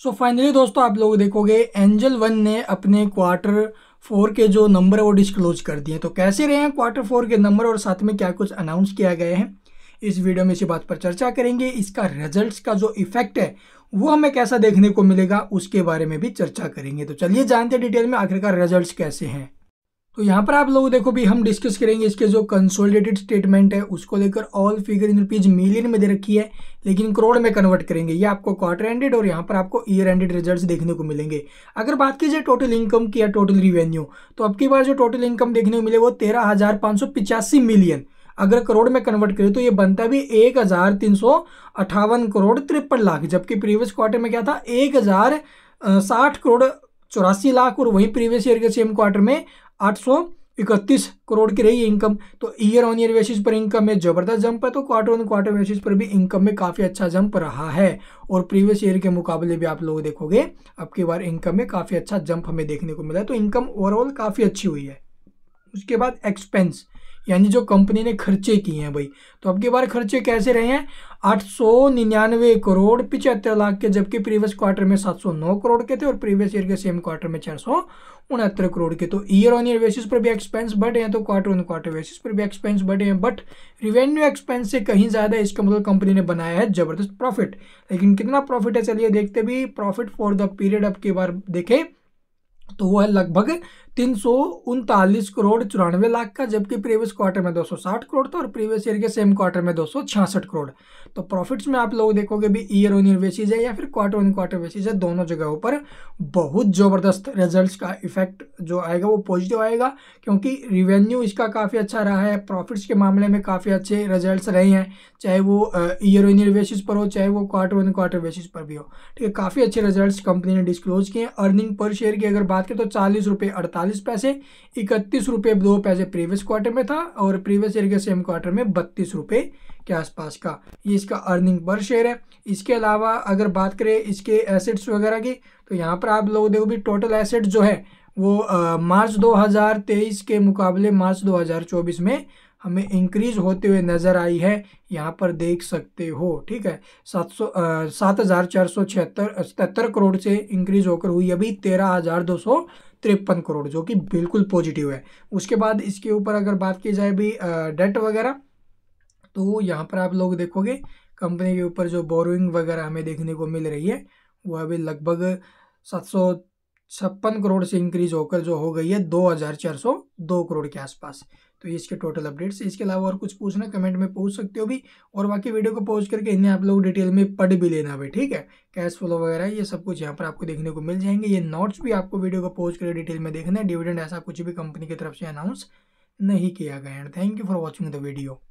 सो so finally दोस्तों आप लोग देखोगे एंजल वन ने अपने क्वार्टर फोर के जो नंबर है वो डिस्क्लोज कर दिए तो कैसे रहे हैं क्वार्टर फोर के नंबर और साथ में क्या कुछ अनाउंस किया गया है इस वीडियो में इसी बात पर चर्चा करेंगे इसका रिजल्ट्स का जो इफेक्ट है वो हमें कैसा देखने को मिलेगा उसके बारे में भी चर्चा करेंगे तो चलिए जानते डिटेल में आखिरकार रिजल्ट कैसे हैं तो यहाँ पर आप लोग देखो भी हम डिस्कस करेंगे इसके जो कंसोलिडेटेड स्टेटमेंट है उसको लेकर all figure in rupees million में दे रखी है लेकिन करोड़ में कन्वर्ट करेंगे ये आपको क्वार्टर एंडेड और यहाँ पर आपको ईयर एंडेड रिजल्ट्स देखने को मिलेंगे अगर बात की जाए टोटल इनकम की या टोटल रिवेन्यू तो अब की बार जो टोटल इनकम देखने को मिले वो तेरह हजार पाँच सौ पिचासी मिलियन अगर करोड़ में कन्वर्ट करें तो ये बनता भी एक हज़ार तीन सौ अठावन करोड़ तिरपन लाख जबकि प्रीवियस क्वार्टर में क्या था एक हज़ार साठ करोड़ चौरासी लाख और वहीं प्रीवियस ईयर के सेम क्वार्टर में आठ सौ इकतीस करोड़ की रही इनकम तो ईयर ऑन ईयर बेसिस पर इनकम में जबरदस्त जंप है तो क्वार्टर ऑन क्वार्टर बेसिस पर भी इनकम में काफ़ी अच्छा जंप रहा है और प्रीवियस ईयर के मुकाबले भी आप लोग देखोगे अब की बार इनकम में काफ़ी अच्छा जंप हमें देखने को मिला है तो इनकम ओवरऑल काफ़ी अच्छी हुई है उसके बाद एक्सपेंस यानी जो कंपनी ने खर्चे किए हैं भाई तो अब की बार खर्चे कैसे रहे हैं आठ सौ निन्यानवे करोड़ पिचहत्तर लाख के जबकि प्रीवियस क्वार्टर में सात सौ नौ करोड़ के थे और प्रीवियस ईयर के सेम क्वार्टर में चार सौ उनहत्तर करोड़ के तो ईयर ऑन ईयर बेसिस पर भी एक्सपेंस बढ़े हैं तो क्वार्टर ऑन क्वार्टर बेसिस पर भी एक्सपेंस बढ़े हैं बट रिवेन्यू एक्सपेंस से कहीं ज़्यादा इसका मतलब कंपनी ने बनाया है जबरदस्त प्रॉफिट लेकिन कितना प्रॉफिट है चलिए देखते भी प्रॉफिट फॉर द पीरियड अब की बार देखें तो वो है लगभग तीन करोड़ चौरानवे लाख का जबकि प्रीवियस क्वार्टर में 260 करोड़ था और प्रीवियस ईयर के सेम क्वार्टर में दो करोड़ तो प्रॉफिट्स में आप लोग देखोगे भी ईयर ऑन ईयर बेसिस है या फिर क्वार्टर ऑन क्वार्टर बेसिस है दोनों जगहों पर बहुत ज़बरदस्त रिजल्ट का इफेक्ट जो आएगा वो पॉजिटिव आएगा क्योंकि रिवेन्यू इसका काफ़ी अच्छा रहा है प्रॉफिट्स के मामले में काफ़ी अच्छे रिजल्ट्स रहे हैं चाहे वो ईयर ऑन ईयर बेसिस पर हो चाहे वो क्वार्टर ऑन क्वार्टर बेसिस पर भी हो ठीक है काफ़ी अच्छे रिजल्ट कंपनी ने डिस्क्लोज किए अर्निंग पर शेयर की अगर बात करें तो चालीस रुपये अड़तालीस सैंतालीस पैसे इकतीस रुपये दो पैसे प्रीवियस क्वार्टर में था और प्रीवियस ईयर के सेम क्वार्टर में बत्तीस रुपये के आसपास का ये इसका अर्निंग पर शेयर है इसके अलावा अगर बात करें इसके एसेट्स वगैरह की तो यहाँ पर आप लोग देखो भी टोटल एसेट्स जो है वो आ, मार्च 2023 के मुकाबले मार्च 2024 में हमें इंक्रीज होते हुए नज़र आई है यहाँ पर देख सकते हो ठीक है सात सौ सात हज़ार चार सौ छिहत्तर सतहत्तर करोड़ से इंक्रीज होकर हुई अभी तेरह हज़ार दो सौ तिरपन करोड़ जो कि बिल्कुल पॉजिटिव है उसके बाद इसके ऊपर अगर बात की जाए भी डेट वगैरह तो यहाँ पर आप लोग देखोगे कंपनी के ऊपर जो बोरोइंग वगैरह हमें देखने को मिल रही है वह अभी लगभग सात सौ छप्पन करोड़ से इंक्रीज होकर जो हो गई है दो हज़ार चार सौ दो करोड़ के आसपास तो ये इसके टोटल अपडेट्स इसके अलावा और कुछ पूछना कमेंट में पूछ सकते हो भी और बाकी वीडियो को पोस्ट करके इन्हें आप लोग डिटेल में पढ़ भी लेना भाई ठीक है कैश फ्लो वगैरह ये सब कुछ यहाँ पर आपको देखने को मिल जाएंगे ये नोट्स भी आपको वीडियो को पोस्ट करके डिटेल में देखना है डिविडेंड ऐसा कुछ भी कंपनी की तरफ से अनाउंस नहीं किया गया and thank you for watching the video